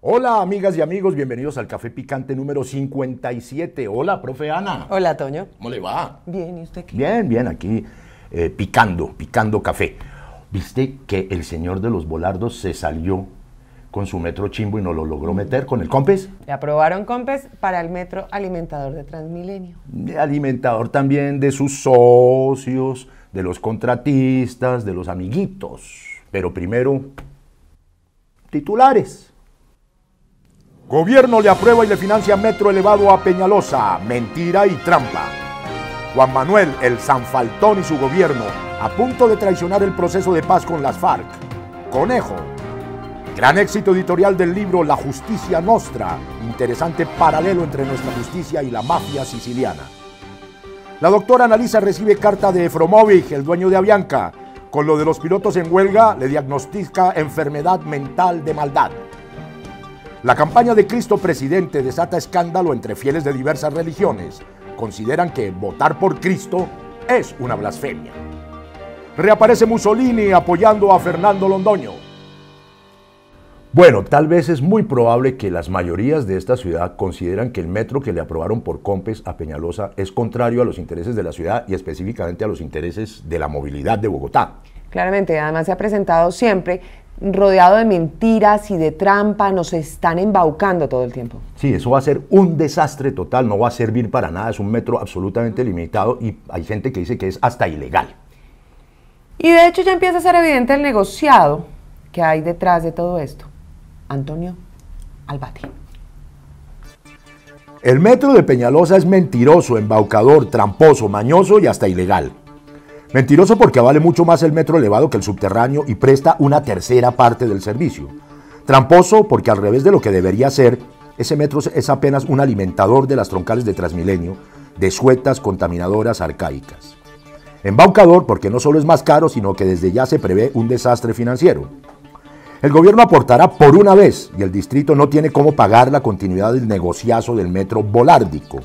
Hola amigas y amigos, bienvenidos al Café Picante número 57. Hola, profe Ana. Hola, Toño. ¿Cómo le va? Bien, usted Bien, bien, aquí eh, picando, picando café. ¿Viste que el señor de los volardos se salió con su metro chimbo y no lo logró mm. meter con el COMPES. Le aprobaron COMPES para el metro alimentador de Transmilenio. Alimentador también de sus socios, de los contratistas, de los amiguitos. Pero primero, titulares. Gobierno le aprueba y le financia metro elevado a Peñalosa. Mentira y trampa. Juan Manuel, el Sanfaltón y su gobierno, a punto de traicionar el proceso de paz con las FARC. Conejo, Gran éxito editorial del libro La Justicia Nostra, interesante paralelo entre nuestra justicia y la mafia siciliana. La doctora Analisa recibe carta de Efromovich, el dueño de Avianca. Con lo de los pilotos en huelga, le diagnostica enfermedad mental de maldad. La campaña de Cristo Presidente desata escándalo entre fieles de diversas religiones. Consideran que votar por Cristo es una blasfemia. Reaparece Mussolini apoyando a Fernando Londoño. Bueno, tal vez es muy probable que las mayorías de esta ciudad consideran que el metro que le aprobaron por Compes a Peñalosa es contrario a los intereses de la ciudad y específicamente a los intereses de la movilidad de Bogotá. Claramente, además se ha presentado siempre rodeado de mentiras y de trampa, nos están embaucando todo el tiempo. Sí, eso va a ser un desastre total, no va a servir para nada, es un metro absolutamente limitado y hay gente que dice que es hasta ilegal. Y de hecho ya empieza a ser evidente el negociado que hay detrás de todo esto. Antonio Albate. El metro de Peñalosa es mentiroso, embaucador, tramposo, mañoso y hasta ilegal. Mentiroso porque vale mucho más el metro elevado que el subterráneo y presta una tercera parte del servicio. Tramposo porque al revés de lo que debería ser, ese metro es apenas un alimentador de las troncales de Transmilenio, de suetas contaminadoras arcaicas. Embaucador porque no solo es más caro, sino que desde ya se prevé un desastre financiero. El gobierno aportará por una vez y el distrito no tiene cómo pagar la continuidad del negociazo del metro volárdico.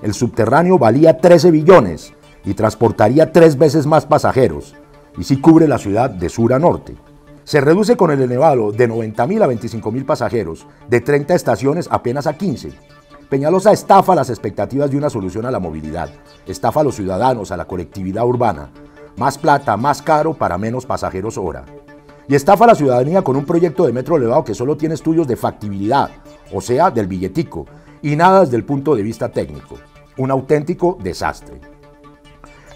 El subterráneo valía 13 billones y transportaría tres veces más pasajeros y sí cubre la ciudad de sur a norte. Se reduce con el elevado de 90.000 a 25.000 pasajeros, de 30 estaciones apenas a 15. Peñalosa estafa las expectativas de una solución a la movilidad, estafa a los ciudadanos, a la colectividad urbana. Más plata, más caro para menos pasajeros hora y estafa a la ciudadanía con un proyecto de metro elevado que solo tiene estudios de factibilidad, o sea, del billetico, y nada desde el punto de vista técnico. Un auténtico desastre.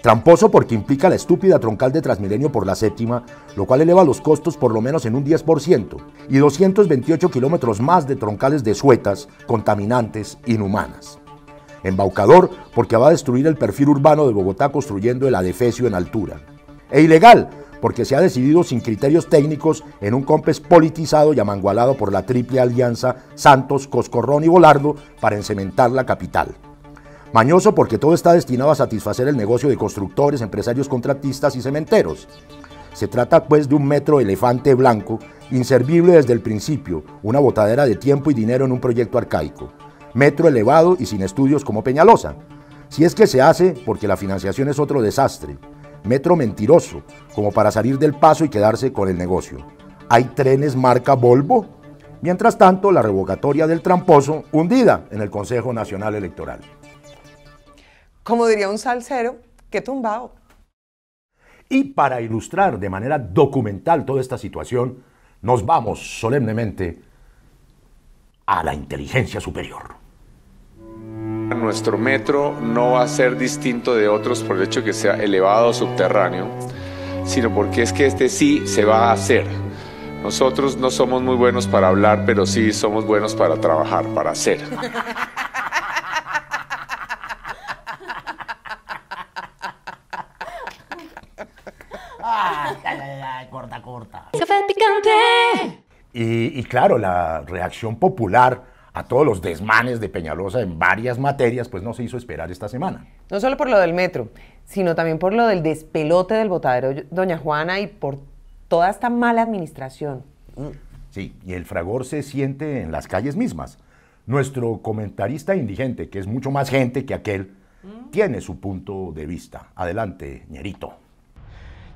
Tramposo porque implica la estúpida troncal de Transmilenio por la séptima, lo cual eleva los costos por lo menos en un 10%, y 228 kilómetros más de troncales de suetas, contaminantes, inhumanas. Embaucador porque va a destruir el perfil urbano de Bogotá construyendo el adefesio en altura. E ilegal porque se ha decidido sin criterios técnicos en un compes politizado y amangualado por la triple alianza Santos, Coscorrón y Volardo para encementar la capital. Mañoso porque todo está destinado a satisfacer el negocio de constructores, empresarios contratistas y cementeros. Se trata pues de un metro elefante blanco, inservible desde el principio, una botadera de tiempo y dinero en un proyecto arcaico. Metro elevado y sin estudios como Peñalosa. Si es que se hace, porque la financiación es otro desastre metro mentiroso, como para salir del paso y quedarse con el negocio. ¿Hay trenes marca Volvo? Mientras tanto, la revocatoria del tramposo hundida en el Consejo Nacional Electoral. Como diría un salsero, qué tumbao. Y para ilustrar de manera documental toda esta situación, nos vamos solemnemente a la inteligencia superior. Nuestro metro no va a ser distinto de otros por el hecho que sea elevado o subterráneo, sino porque es que este sí se va a hacer. Nosotros no somos muy buenos para hablar, pero sí somos buenos para trabajar, para hacer. Corta, Y, y claro, la reacción popular a todos los desmanes de Peñalosa en varias materias, pues no se hizo esperar esta semana. No solo por lo del metro, sino también por lo del despelote del botadero Doña Juana y por toda esta mala administración. Sí, y el fragor se siente en las calles mismas. Nuestro comentarista indigente, que es mucho más gente que aquel, mm. tiene su punto de vista. Adelante, ñerito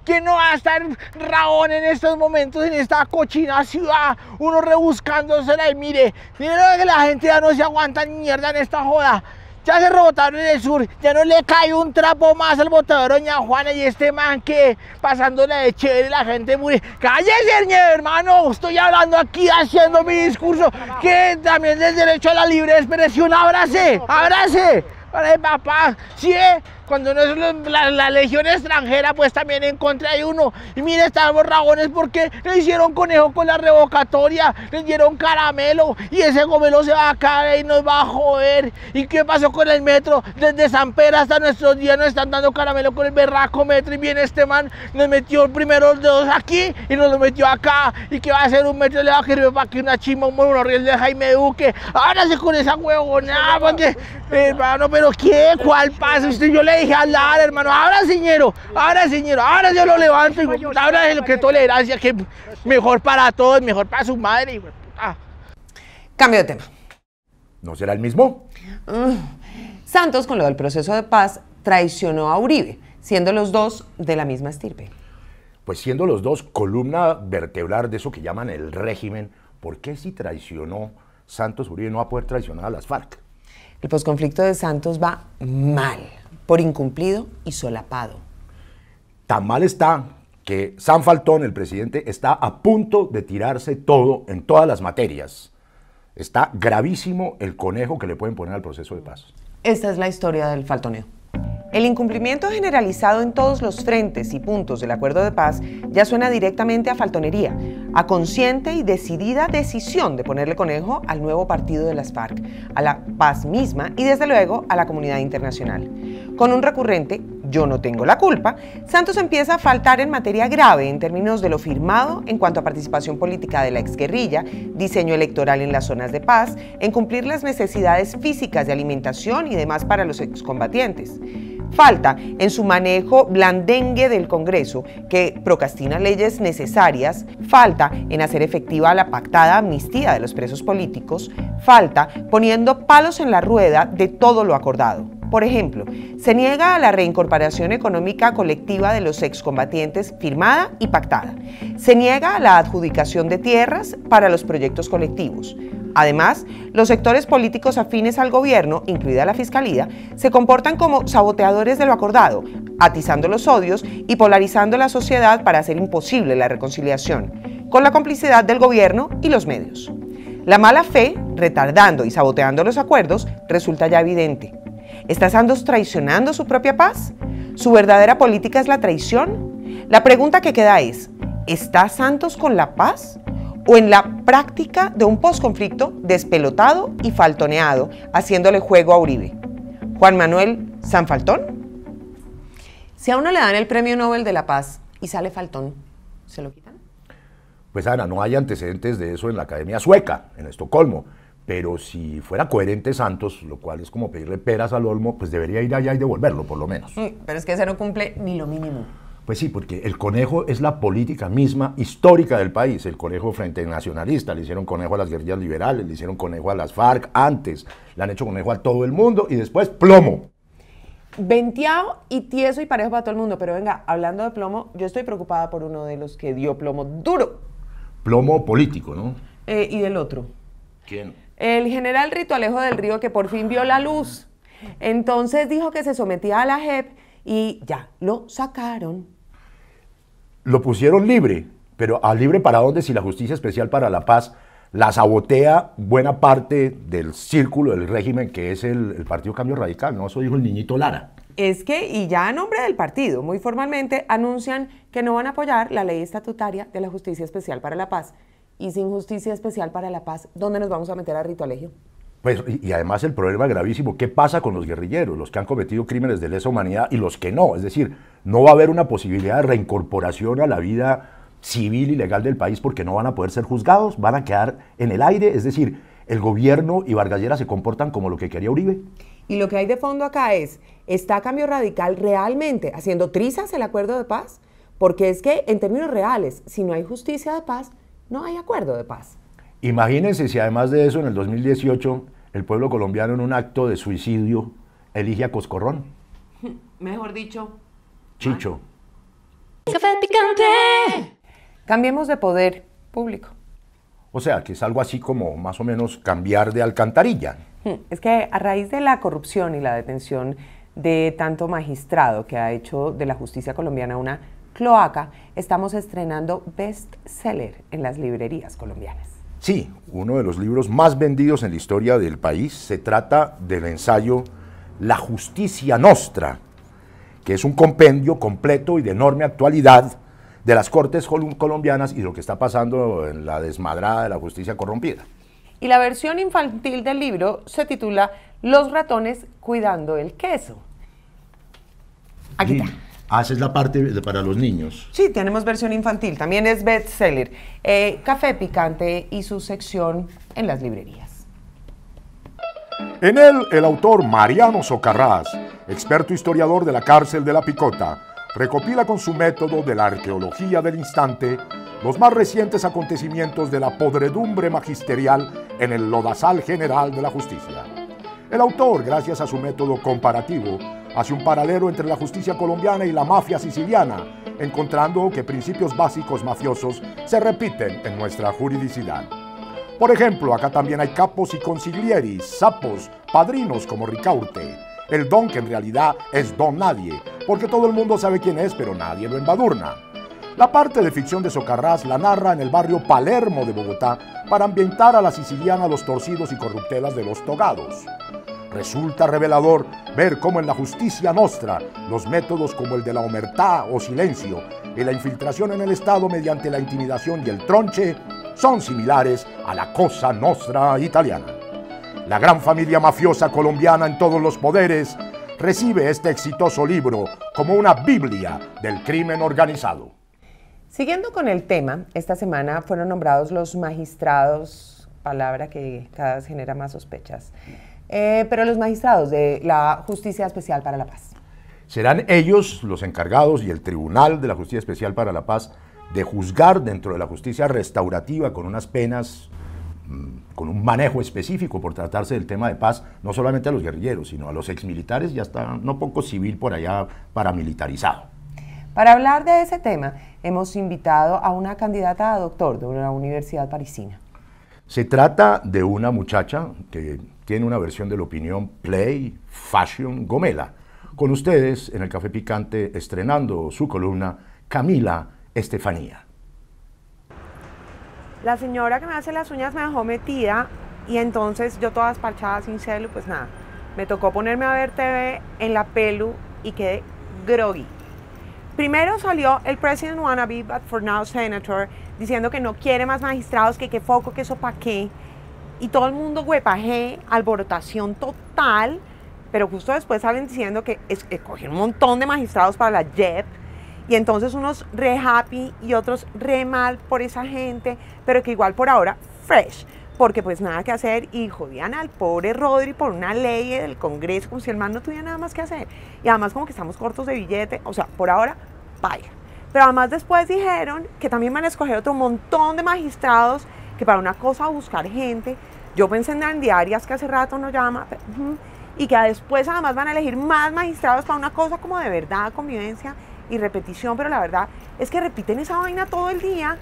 que no va a estar raón en estos momentos en esta cochina ciudad? Uno rebuscándosela y mire, mire que la gente ya no se aguanta ni mierda en esta joda. Ya se rebotaron en el sur, ya no le cae un trapo más al botador Doña Juana y este man que pasándola de chévere la gente muere. ¡Cállese, hermano! Estoy hablando aquí, haciendo mi discurso, que también es derecho a la libre expresión. ¡Ábrase! ¡Ábrase! ¡Para el papá! ¿Sí, eh? Cuando no es la, legión extranjera, pues también en contra de uno. Y mire, estamos ragones porque le hicieron conejo con la revocatoria, le dieron caramelo y ese gomelo se va a caer y nos va a joder. ¿Y qué pasó con el metro? Desde San Pedro hasta nuestros días nos están dando caramelo con el berraco metro y viene este man, nos metió el primero de dos aquí y nos lo metió acá. ¿Y qué va a hacer un metro? Le va a querer para que una chima un monorriel de Jaime Duque. Ahora se con esa huevonada, porque, hermano, pero ¿qué? ¿Cuál pasa? Usted yo le al lado hermano. Ahora, señero, ahora, señero, ahora yo lo levanto. Y, ahora es lo que tolerancia, que mejor para todos, mejor para su madre. Y, puta. Cambio de tema. ¿No será el mismo? Mm. Santos, con lo del proceso de paz, traicionó a Uribe, siendo los dos de la misma estirpe. Pues siendo los dos columna vertebral de eso que llaman el régimen, ¿por qué si traicionó Santos Uribe no va a poder traicionar a las FARC? El posconflicto de Santos va mal por incumplido y solapado. Tan mal está que San Faltón, el presidente, está a punto de tirarse todo en todas las materias. Está gravísimo el conejo que le pueden poner al proceso de paz. Esta es la historia del Faltoneo. El incumplimiento generalizado en todos los frentes y puntos del acuerdo de paz ya suena directamente a faltonería, a consciente y decidida decisión de ponerle conejo al nuevo partido de las FARC, a la paz misma y desde luego a la comunidad internacional. Con un recurrente, yo no tengo la culpa, Santos empieza a faltar en materia grave en términos de lo firmado en cuanto a participación política de la exguerrilla, diseño electoral en las zonas de paz, en cumplir las necesidades físicas de alimentación y demás para los excombatientes falta en su manejo blandengue del Congreso, que procrastina leyes necesarias, falta en hacer efectiva la pactada amnistía de los presos políticos, falta poniendo palos en la rueda de todo lo acordado. Por ejemplo, se niega a la reincorporación económica colectiva de los excombatientes firmada y pactada. Se niega a la adjudicación de tierras para los proyectos colectivos. Además, los sectores políticos afines al gobierno, incluida la Fiscalía, se comportan como saboteadores de lo acordado, atizando los odios y polarizando la sociedad para hacer imposible la reconciliación, con la complicidad del gobierno y los medios. La mala fe, retardando y saboteando los acuerdos, resulta ya evidente. ¿Está Santos traicionando su propia paz? ¿Su verdadera política es la traición? La pregunta que queda es, ¿está Santos con la paz? ¿O en la práctica de un posconflicto despelotado y faltoneado, haciéndole juego a Uribe? Juan Manuel Sanfaltón. Si a uno le dan el Premio Nobel de la Paz y sale Faltón, ¿se lo quitan? Pues Ana, no hay antecedentes de eso en la Academia Sueca, en Estocolmo. Pero si fuera coherente Santos, lo cual es como pedirle peras al olmo, pues debería ir allá y devolverlo, por lo menos. Pero es que ese no cumple ni lo mínimo. Pues sí, porque el conejo es la política misma histórica del país. El conejo frente nacionalista, le hicieron conejo a las guerrillas liberales, le hicieron conejo a las FARC antes, le han hecho conejo a todo el mundo y después plomo. Venteado y tieso y parejo para todo el mundo. Pero venga, hablando de plomo, yo estoy preocupada por uno de los que dio plomo duro. Plomo político, ¿no? Eh, y del otro. ¿Quién? el general Rito Alejo del Río, que por fin vio la luz. Entonces dijo que se sometía a la JEP y ya, lo sacaron. Lo pusieron libre, pero ¿a libre para dónde? Si la Justicia Especial para la Paz la sabotea buena parte del círculo del régimen que es el, el Partido Cambio Radical, ¿no? Eso dijo el niñito Lara. Es que, y ya a nombre del partido, muy formalmente anuncian que no van a apoyar la ley estatutaria de la Justicia Especial para la Paz y sin justicia especial para la paz, ¿dónde nos vamos a meter a Ritualegio? Pues, y, además el problema gravísimo, ¿qué pasa con los guerrilleros, los que han cometido crímenes de lesa humanidad y los que no? Es decir, no va a haber una posibilidad de reincorporación a la vida civil y legal del país porque no van a poder ser juzgados, van a quedar en el aire, es decir, el gobierno y Vargas se comportan como lo que quería Uribe. Y lo que hay de fondo acá es, ¿está Cambio Radical realmente haciendo trizas el acuerdo de paz? Porque es que en términos reales, si no hay justicia de paz, no hay acuerdo de paz. Imagínense si además de eso, en el 2018, el pueblo colombiano en un acto de suicidio elige a Coscorrón. Mejor dicho, Chicho. ¿Ah? Café picante. Cambiemos de poder público. O sea, que es algo así como más o menos cambiar de alcantarilla. Hmm, es que a raíz de la corrupción y la detención de tanto magistrado que ha hecho de la justicia colombiana una Cloaca, estamos estrenando bestseller en las librerías colombianas. Sí, uno de los libros más vendidos en la historia del país. Se trata del ensayo La justicia nostra, que es un compendio completo y de enorme actualidad de las cortes colombianas y lo que está pasando en la desmadrada de la justicia corrompida. Y la versión infantil del libro se titula Los ratones cuidando el queso. Aquí está haces ah, la parte para los niños. Sí, tenemos versión infantil, también es bestseller. Eh, Café Picante y su sección en las librerías. En él, el autor Mariano Socarrás, experto historiador de la cárcel de La Picota, recopila con su método de la arqueología del instante los más recientes acontecimientos de la podredumbre magisterial en el lodazal general de la justicia. El autor, gracias a su método comparativo, hace un paralelo entre la justicia colombiana y la mafia siciliana, encontrando que principios básicos mafiosos se repiten en nuestra juridicidad. Por ejemplo, acá también hay capos y consiglieri, sapos, padrinos como Ricaurte. El don que en realidad es don nadie, porque todo el mundo sabe quién es, pero nadie lo embadurna. La parte de ficción de Socarrás la narra en el barrio Palermo de Bogotá para ambientar a la siciliana los torcidos y corruptelas de los togados. Resulta revelador ver cómo en la justicia nostra los métodos como el de la omertá o silencio y la infiltración en el Estado mediante la intimidación y el tronche son similares a la cosa nostra italiana. La gran familia mafiosa colombiana en todos los poderes recibe este exitoso libro como una Biblia del crimen organizado. Siguiendo con el tema, esta semana fueron nombrados los magistrados, palabra que cada vez genera más sospechas, eh, pero los magistrados de la Justicia Especial para la Paz. Serán ellos los encargados y el Tribunal de la Justicia Especial para la Paz de juzgar dentro de la justicia restaurativa con unas penas mm, con un manejo específico por tratarse del tema de paz, no solamente a los guerrilleros, sino a los exmilitares y hasta no poco civil por allá paramilitarizado. Para hablar de ese tema, hemos invitado a una candidata a doctor de una universidad parisina. Se trata de una muchacha que tiene una versión de la opinión Play, Fashion, Gomela. Con ustedes, en el Café Picante, estrenando su columna, Camila Estefanía. La señora que me hace las uñas me dejó metida y entonces yo todas parchadas sin celu, pues nada. Me tocó ponerme a ver TV en la pelu y quedé groggy. Primero salió el president wannabe, but for now senator, diciendo que no quiere más magistrados, que qué foco, que eso pa' qué y todo el mundo huepaje, alborotación total, pero justo después salen diciendo que escogieron eh, un montón de magistrados para la JEP y entonces unos re happy y otros re mal por esa gente, pero que igual por ahora fresh, porque pues nada que hacer y jodían al pobre Rodri por una ley del Congreso como si el man no tuviera nada más que hacer. Y además como que estamos cortos de billete, o sea, por ahora, vaya. Pero además después dijeron que también van a escoger otro montón de magistrados que para una cosa buscar gente, yo pensé en Diarias que hace rato no llama, y que después además van a elegir más magistrados para una cosa como de verdad, convivencia y repetición, pero la verdad es que repiten esa vaina todo el día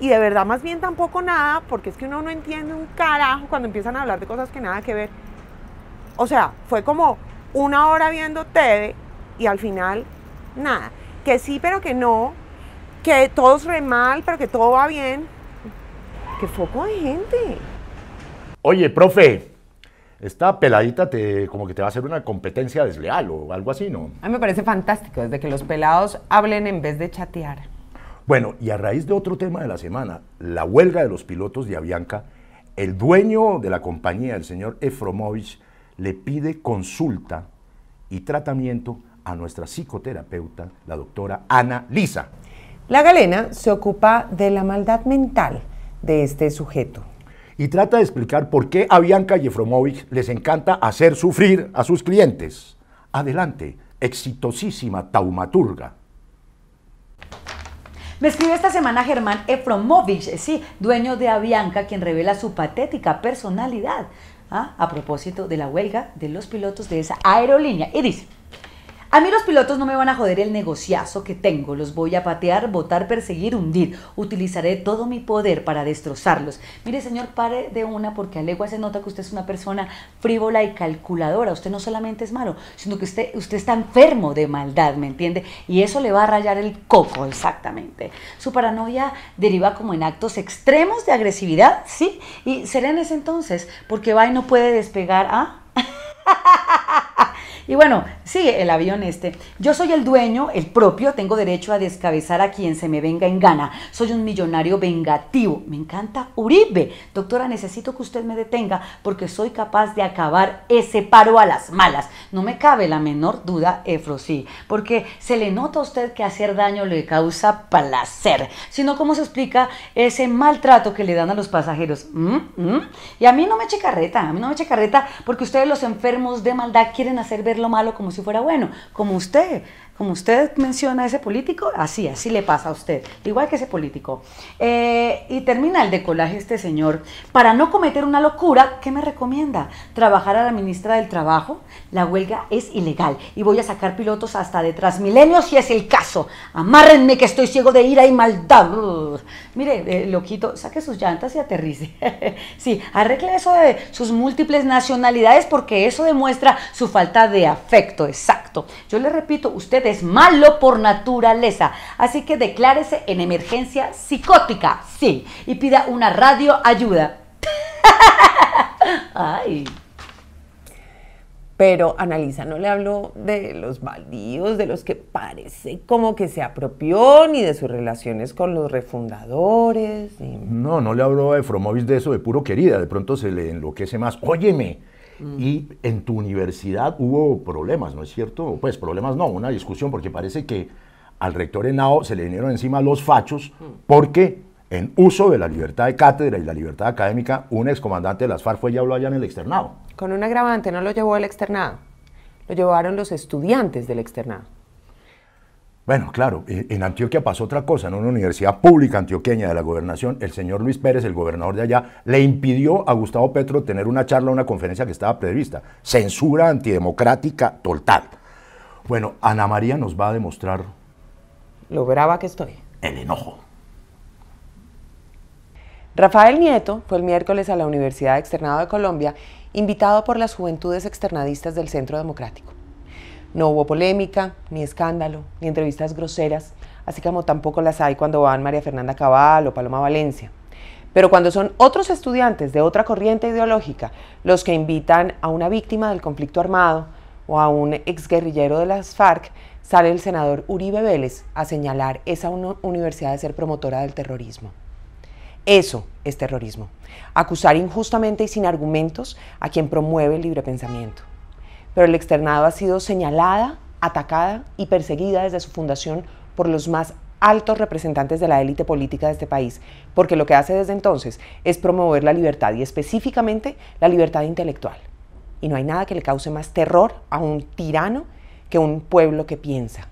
y de verdad más bien tampoco nada, porque es que uno no entiende un carajo cuando empiezan a hablar de cosas que nada que ver. O sea, fue como una hora viendo TV y al final nada. Que sí, pero que no. Que todos re mal, pero que todo va bien qué foco de gente. Oye, profe, esta peladita te, como que te va a hacer una competencia desleal o algo así, ¿no? A mí me parece fantástico, desde que los pelados hablen en vez de chatear. Bueno, y a raíz de otro tema de la semana, la huelga de los pilotos de Avianca, el dueño de la compañía, el señor Efromovich, le pide consulta y tratamiento a nuestra psicoterapeuta, la doctora Ana Lisa. La galena se ocupa de la maldad mental de este sujeto. Y trata de explicar por qué a y Jefromovic les encanta hacer sufrir a sus clientes. Adelante, exitosísima taumaturga. Me escribe esta semana Germán Efromovich, eh, sí, dueño de Avianca, quien revela su patética personalidad ¿ah? a propósito de la huelga de los pilotos de esa aerolínea. Y dice, a mí los pilotos no me van a joder el negociazo que tengo. Los voy a patear, votar, perseguir, hundir. Utilizaré todo mi poder para destrozarlos. Mire, señor, pare de una porque a legua se nota que usted es una persona frívola y calculadora. Usted no solamente es malo, sino que usted, usted está enfermo de maldad, ¿me entiende? Y eso le va a rayar el coco, exactamente. Su paranoia deriva como en actos extremos de agresividad, ¿sí? Y será en ese entonces, porque va y no puede despegar a... ¿ah? Y bueno, sí, el avión este. Yo soy el dueño, el propio, tengo derecho a descabezar a quien se me venga en gana. Soy un millonario vengativo. Me encanta Uribe. Doctora, necesito que usted me detenga porque soy capaz de acabar ese paro a las malas. No me cabe la menor duda, Efrosí, porque se le nota a usted que hacer daño le causa placer, sino cómo se explica ese maltrato que le dan a los pasajeros. ¿Mm? ¿Mm? Y a mí no me eche carreta, a mí no me eche carreta porque ustedes los enfermos de maldad quieren hacer lo malo como si fuera bueno, como usted como usted menciona a ese político, así, así le pasa a usted, igual que ese político. Eh, y termina el decolaje este señor. Para no cometer una locura, ¿qué me recomienda? Trabajar a la ministra del Trabajo. La huelga es ilegal y voy a sacar pilotos hasta de Milenios, si es el caso. Amárrenme que estoy ciego de ira y maldad. Mire, eh, loquito, saque sus llantas y aterrice. sí, arregle eso de sus múltiples nacionalidades porque eso demuestra su falta de afecto, exacto. Yo le repito, usted es malo por naturaleza. Así que declárese en emergencia psicótica, sí, y pida una radio ayuda. Ay. Pero Analiza, no le hablo de los baldíos, de los que parece como que se apropió, ni de sus relaciones con los refundadores. No, no le hablo de Fromovis de eso de puro querida. De pronto se le enloquece más. Óyeme, y en tu universidad hubo problemas, ¿no es cierto? Pues problemas no, una discusión, porque parece que al rector Henao se le vinieron encima los fachos porque en uso de la libertad de cátedra y la libertad académica, un excomandante de las FARC fue y habló allá en el externado. Con un agravante, no lo llevó el externado, lo llevaron los estudiantes del externado. Bueno, claro, eh, en Antioquia pasó otra cosa, en una universidad pública antioqueña de la gobernación, el señor Luis Pérez, el gobernador de allá, le impidió a Gustavo Petro tener una charla, una conferencia que estaba prevista. Censura antidemocrática total. Bueno, Ana María nos va a demostrar... Lo brava que estoy. El enojo. Rafael Nieto fue el miércoles a la Universidad Externado de Colombia, invitado por las juventudes externadistas del Centro Democrático. No hubo polémica, ni escándalo, ni entrevistas groseras, así como tampoco las hay cuando van María Fernanda Cabal o Paloma Valencia. Pero cuando son otros estudiantes de otra corriente ideológica los que invitan a una víctima del conflicto armado o a un exguerrillero de las FARC, sale el senador Uribe Vélez a señalar esa universidad de ser promotora del terrorismo. Eso es terrorismo, acusar injustamente y sin argumentos a quien promueve el libre pensamiento pero el externado ha sido señalada, atacada y perseguida desde su fundación por los más altos representantes de la élite política de este país, porque lo que hace desde entonces es promover la libertad y específicamente la libertad intelectual. Y no hay nada que le cause más terror a un tirano que un pueblo que piensa.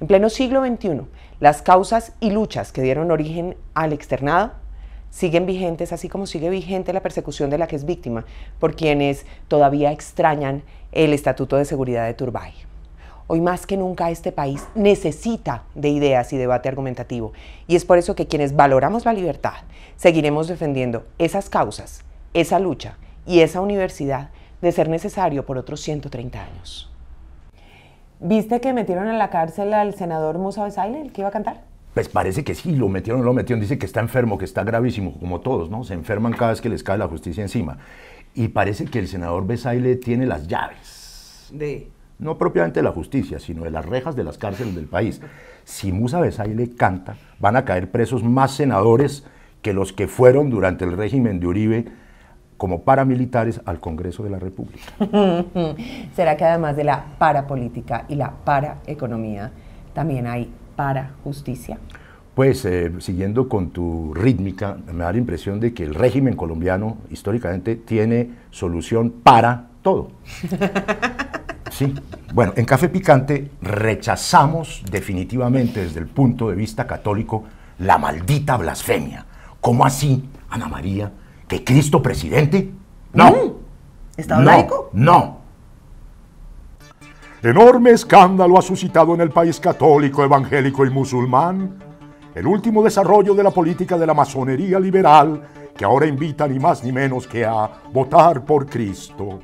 En pleno siglo XXI, las causas y luchas que dieron origen al externado siguen vigentes, así como sigue vigente la persecución de la que es víctima por quienes todavía extrañan el Estatuto de Seguridad de Turbay. Hoy más que nunca este país necesita de ideas y debate argumentativo y es por eso que quienes valoramos la libertad seguiremos defendiendo esas causas, esa lucha y esa universidad de ser necesario por otros 130 años. ¿Viste que metieron en la cárcel al senador Musa Besaile, el que iba a cantar? Pues parece que sí, lo metieron, lo metieron. Dice que está enfermo, que está gravísimo, como todos, ¿no? Se enferman cada vez que les cae la justicia encima. Y parece que el senador Besaile tiene las llaves. De. No propiamente de la justicia, sino de las rejas de las cárceles del país. Si Musa Besaile canta, van a caer presos más senadores que los que fueron durante el régimen de Uribe como paramilitares al Congreso de la República. ¿Será que además de la parapolítica y la paraeconomía, también hay para justicia? Pues eh, siguiendo con tu rítmica, me da la impresión de que el régimen colombiano históricamente tiene solución para todo. Sí. Bueno, en Café Picante rechazamos definitivamente desde el punto de vista católico la maldita blasfemia. ¿Cómo así, Ana María, que Cristo presidente? No. ¿Mm? ¿Estado no, laico? No. Enorme escándalo ha suscitado en el país católico, evangélico y musulmán el último desarrollo de la política de la masonería liberal, que ahora invita ni más ni menos que a votar por Cristo.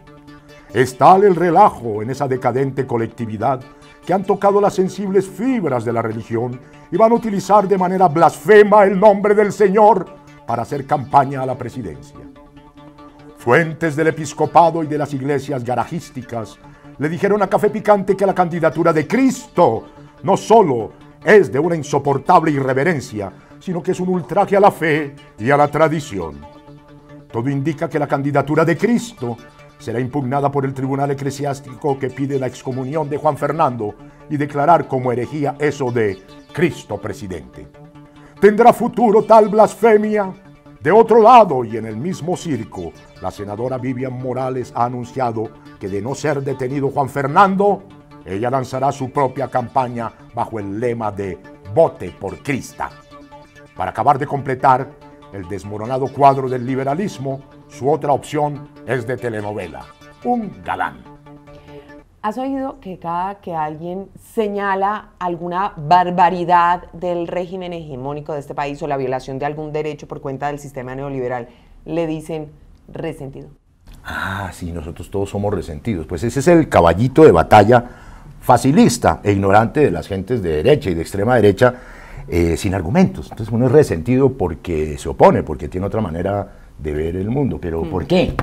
Es tal el relajo en esa decadente colectividad que han tocado las sensibles fibras de la religión y van a utilizar de manera blasfema el nombre del Señor para hacer campaña a la presidencia. Fuentes del episcopado y de las iglesias garajísticas le dijeron a Café Picante que la candidatura de Cristo no solo es de una insoportable irreverencia, sino que es un ultraje a la fe y a la tradición. Todo indica que la candidatura de Cristo será impugnada por el tribunal eclesiástico que pide la excomunión de Juan Fernando y declarar como herejía eso de Cristo presidente. ¿Tendrá futuro tal blasfemia? De otro lado, y en el mismo circo, la senadora Vivian Morales ha anunciado que de no ser detenido Juan Fernando, ella lanzará su propia campaña bajo el lema de Vote por Crista. Para acabar de completar el desmoronado cuadro del liberalismo, su otra opción es de telenovela, un galán. ¿Has oído que cada que alguien señala alguna barbaridad del régimen hegemónico de este país o la violación de algún derecho por cuenta del sistema neoliberal, le dicen resentido? Ah, sí, nosotros todos somos resentidos. Pues ese es el caballito de batalla facilista e ignorante de las gentes de derecha y de extrema derecha eh, sin argumentos. Entonces uno es resentido porque se opone, porque tiene otra manera de ver el mundo. ¿Pero mm. por qué?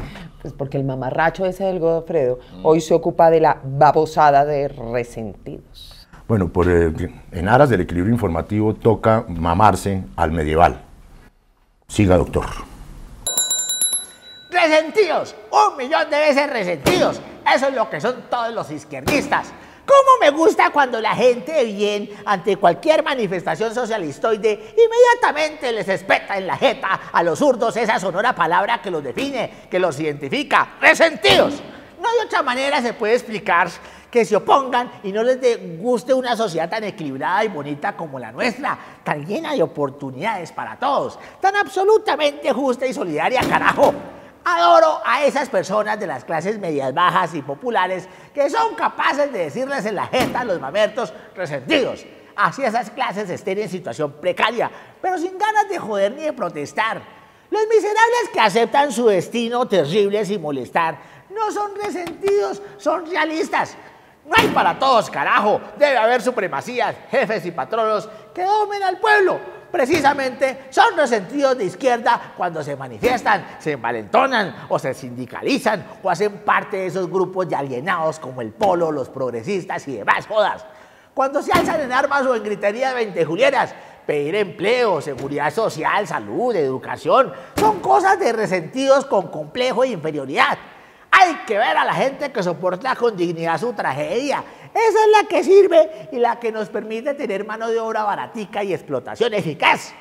Pues porque el mamarracho ese del Godofredo hoy se ocupa de la babosada de resentidos. Bueno, por, en aras del equilibrio informativo toca mamarse al medieval. Siga, doctor. Resentidos, un millón de veces resentidos. Eso es lo que son todos los izquierdistas. ¿Cómo me gusta cuando la gente de bien ante cualquier manifestación socialistoide inmediatamente les espeta en la jeta a los zurdos esa sonora palabra que los define, que los identifica? ¡Resentidos! No hay otra manera se puede explicar que se opongan y no les guste una sociedad tan equilibrada y bonita como la nuestra, tan llena de oportunidades para todos, tan absolutamente justa y solidaria, carajo. Adoro a esas personas de las clases medias bajas y populares que son capaces de decirles en la jeta a los mamertos resentidos. Así esas clases estén en situación precaria, pero sin ganas de joder ni de protestar. Los miserables que aceptan su destino terrible sin molestar no son resentidos, son realistas. No hay para todos, carajo. Debe haber supremacías, jefes y patronos que domen al pueblo precisamente son resentidos de izquierda cuando se manifiestan, se envalentonan o se sindicalizan o hacen parte de esos grupos de alienados como el Polo, los progresistas y demás jodas. Cuando se alzan en armas o en 20 julieras, pedir empleo, seguridad social, salud, educación, son cosas de resentidos con complejo e inferioridad. Hay que ver a la gente que soporta con dignidad su tragedia esa es la que sirve y la que nos permite tener mano de obra baratica y explotación eficaz.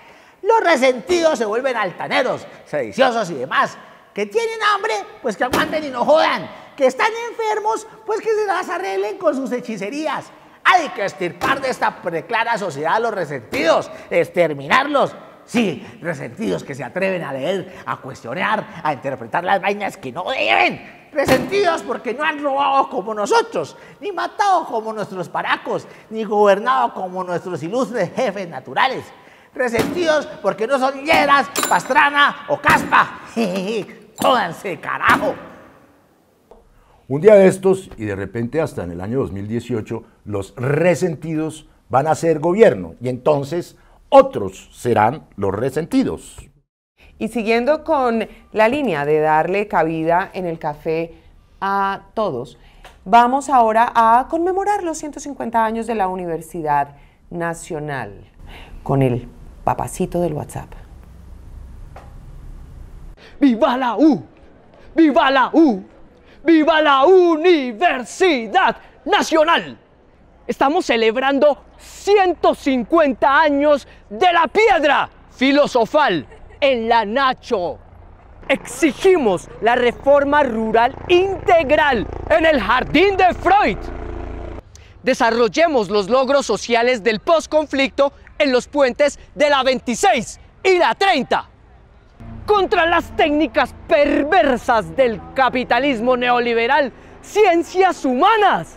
Los resentidos se vuelven altaneros, sediciosos y demás. Que tienen hambre, pues que aguanten y no jodan. Que están enfermos, pues que se las arreglen con sus hechicerías. Hay que estirpar de esta preclara sociedad a los resentidos, exterminarlos. Sí, resentidos que se atreven a leer, a cuestionar, a interpretar las vainas que no deben resentidos porque no han robado como nosotros, ni matado como nuestros paracos, ni gobernado como nuestros ilustres jefes naturales. Resentidos porque no son hieras, pastrana o caspa. Jódanse, carajo. Un día de estos, y de repente hasta en el año 2018, los resentidos van a ser gobierno y entonces otros serán los resentidos. Y siguiendo con la línea de darle cabida en el café a todos, vamos ahora a conmemorar los 150 años de la Universidad Nacional con el papacito del WhatsApp. ¡Viva la U! ¡Viva la U! ¡Viva la Universidad Nacional! Estamos celebrando 150 años de la piedra filosofal en la Nacho. Exigimos la reforma rural integral en el jardín de Freud. Desarrollemos los logros sociales del posconflicto en los puentes de la 26 y la 30. Contra las técnicas perversas del capitalismo neoliberal, ciencias humanas.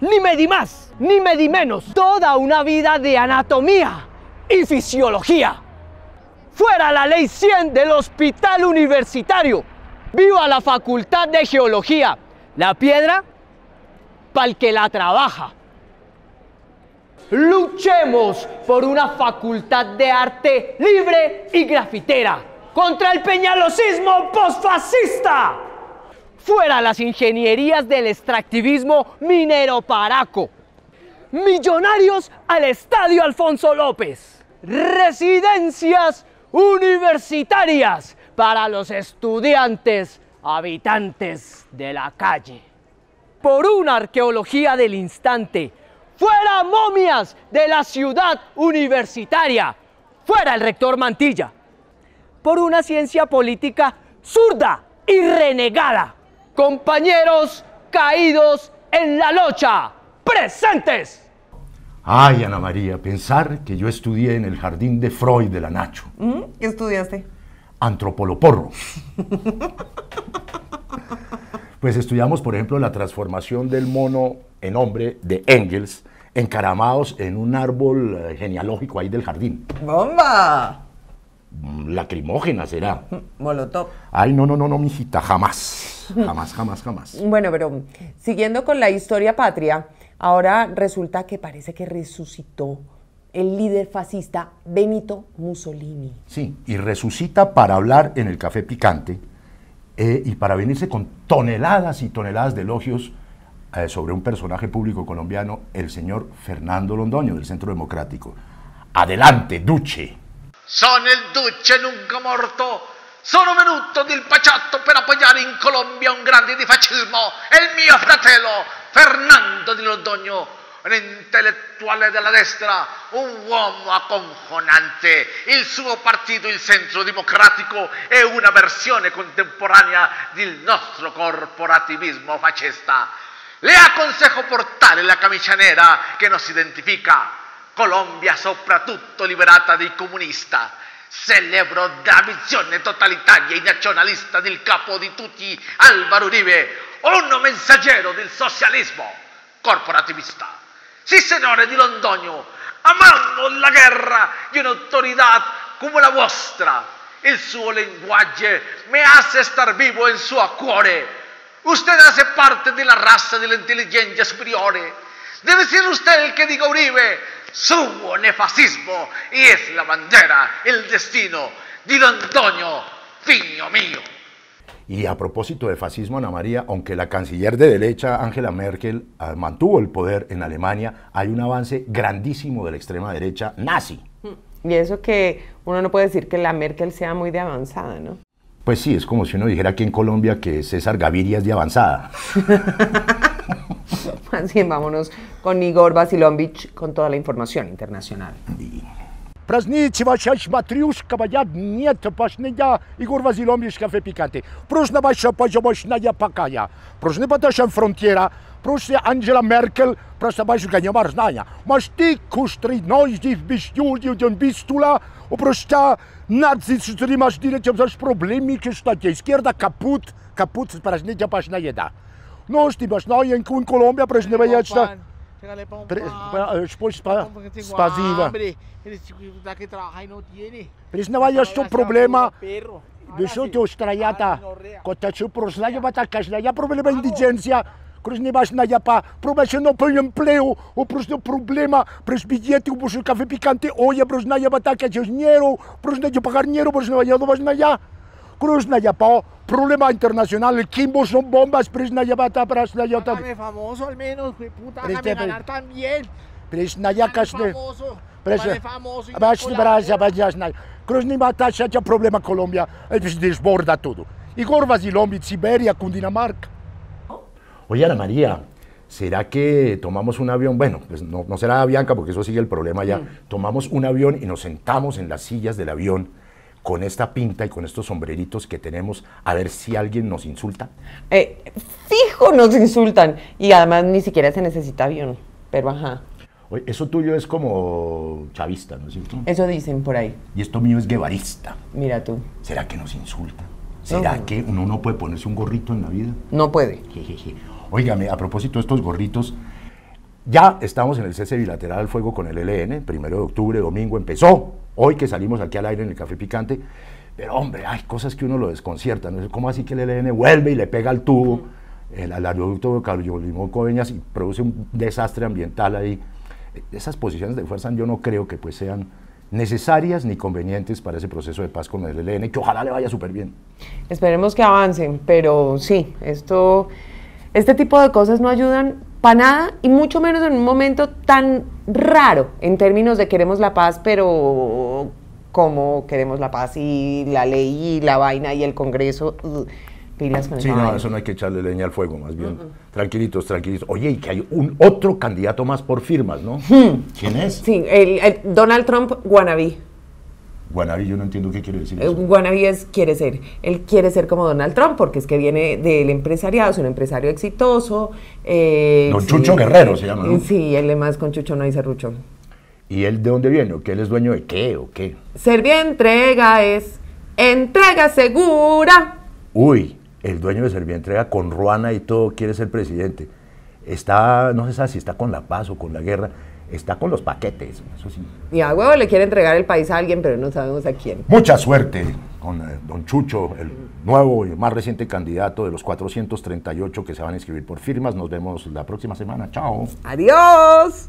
Ni me di más, ni me di menos. Toda una vida de anatomía y fisiología. Fuera la ley 100 del hospital universitario. Viva la facultad de geología. La piedra para el que la trabaja. Luchemos por una facultad de arte libre y grafitera. Contra el peñalosismo posfascista. Fuera las ingenierías del extractivismo minero paraco. Millonarios al Estadio Alfonso López. Residencias universitarias para los estudiantes habitantes de la calle. Por una arqueología del instante, fuera momias de la ciudad universitaria, fuera el rector Mantilla. Por una ciencia política zurda y renegada. Compañeros caídos en la locha, presentes. Ay, Ana María, pensar que yo estudié en el jardín de Freud de la Nacho. Mm, ¿Qué estudiaste? Antropoloporro. pues estudiamos, por ejemplo, la transformación del mono en hombre de Engels, encaramados en un árbol eh, genealógico ahí del jardín. ¡Bomba! Mm, lacrimógena será. Molotov. Ay, no, no, no, no, mijita, jamás. Jamás, jamás, jamás. Bueno, pero siguiendo con la historia patria. Ahora resulta que parece que resucitó el líder fascista Benito Mussolini. Sí, y resucita para hablar en el café picante eh, y para venirse con toneladas y toneladas de elogios eh, sobre un personaje público colombiano, el señor Fernando Londoño del Centro Democrático. Adelante, duche Son el Duce nunca muerto. Sono venuto del Pachato para apoyar en Colombia un grande di el mio fratello Fernando di Lodogno, un intellettuale della destra, un uomo acconfonante. Il suo partito, il Centro Democratico, è una versione contemporanea del nostro corporativismo fascista. Le aconsejo portare la camicia nera che non si identifica. Colombia soprattutto liberata dai comunisti celebro la visione totalitaria e nazionalista del capo di tutti Álvaro Uribe, uno messaggero del socialismo corporativista. Sì, signore di Londogno, amando la guerra di un'autorità come la vostra. Il suo linguaggio mi hace star vivo in suo cuore. Usted hace parte della razza dell'intelligenza superiore Debe ser usted el que diga Uribe, subo fascismo y es la bandera, el destino, Don Antonio, fiño mío. Y a propósito de fascismo, Ana María, aunque la canciller de derecha, Angela Merkel, ah, mantuvo el poder en Alemania, hay un avance grandísimo de la extrema derecha nazi. Y eso que uno no puede decir que la Merkel sea muy de avanzada, ¿no? Pues sí, es como si uno dijera aquí en Colombia que César Gaviria es de avanzada. Así vámonos con Igor Vasilovich con toda la información internacional. Prasnici vašaš patriusk kavajad nieta pašnija Igor Vasilovich café picante. Prošnavaša počavoš naja pakaja. Prošnepažešem frontiera. Proš Angela Merkel prasabašu kanye maršnaja. Mas tik uštri nos divbiš ulju don bistula o prošta nazi suzri mas direčem saš problemi kis ustača izquierda kaput kaput se prasnicija pašnija Nu știi, bă, noi în, în Colombia preșneva ia asta. Pre, își eh, poți spa, spaziva. Preșneva ia și o problema. Bishul te ustrajata. Kota ću proslaja bata kažna. Ja problema indigencija. Kroz ne baš na japa. Proba še no peljem o Oprosto problema. Preš bidjeti ubušu cafe picante, oia Proz na japa taka ćeš njeru. Proz na japa garnjeru. Proz na japa na japa. Krasnayapao, problema internacional, el Kimbo son bombas, la Yota. Hágame famoso al menos, puta, hágame ganar también. Prisnayakasne. es famoso. Vashni Brasia, Vajasnay. Krasnimata, ya problema Colombia, desborda todo. Igor Vasilombi, Siberia, Cundinamarca. Oye, Ana María, ¿será que tomamos un avión? Bueno, pues no, no será Bianca porque eso sigue el problema ya. Tomamos un avión y nos sentamos en las sillas del avión con esta pinta y con estos sombreritos que tenemos a ver si alguien nos insulta? Eh, fijo, nos insultan. Y además ni siquiera se necesita avión, pero ajá. Oye, eso tuyo es como chavista, ¿no es cierto? Eso dicen por ahí. Y esto mío es guevarista. Mira tú. ¿Será que nos insulta ¿Será que uno no puede ponerse un gorrito en la vida? No puede. Oígame, a propósito de estos gorritos, ya estamos en el cese bilateral al fuego con el e LN, primero de octubre, domingo empezó hoy que salimos aquí al aire en el Café Picante, pero hombre, hay cosas que uno lo desconcierta, ¿Cómo así que el ELN vuelve y le pega al tubo, al aeroducto de Carlos Coveñas y produce un desastre ambiental ahí? Eh, esas posiciones de fuerza yo no creo que pues sean necesarias ni convenientes para ese proceso de paz con el ELN, que ojalá le vaya súper bien. Esperemos que avancen, pero sí, esto, este tipo de cosas no ayudan para nada y mucho menos en un momento tan raro en términos de queremos la paz, pero como queremos la paz y la ley y la vaina y el Congreso. pilas con sí, no, eso no hay que echarle leña al fuego, más bien. Tranquilitos, tranquilitos. Oye, y que hay un otro candidato más por firmas, ¿no? Hmm. ¿Quién es? Sí, el, Donald Trump wannabe. Guanabí, yo no entiendo qué quiere decir. Eso. Eh, es quiere ser. Él quiere ser como Donald Trump porque es que viene del empresariado, es un empresario exitoso. Eh, Chucho Guerrero se llama. ¿no? Sí, él más con Chucho, no dice Rucho. ¿Y él de dónde viene? ¿O que él es dueño de qué o qué? Servía Entrega es entrega segura. Uy, el dueño de Servia Entrega con Ruana y todo quiere ser presidente. Está, no se sé sabe si está con la paz o con la guerra está con los paquetes, Y a huevo le quiere entregar el país a alguien, pero no sabemos a quién. Mucha suerte con eh, don Chucho, el nuevo y más reciente candidato de los 438 que se van a inscribir por firmas. Nos vemos la próxima semana. Chao. Adiós.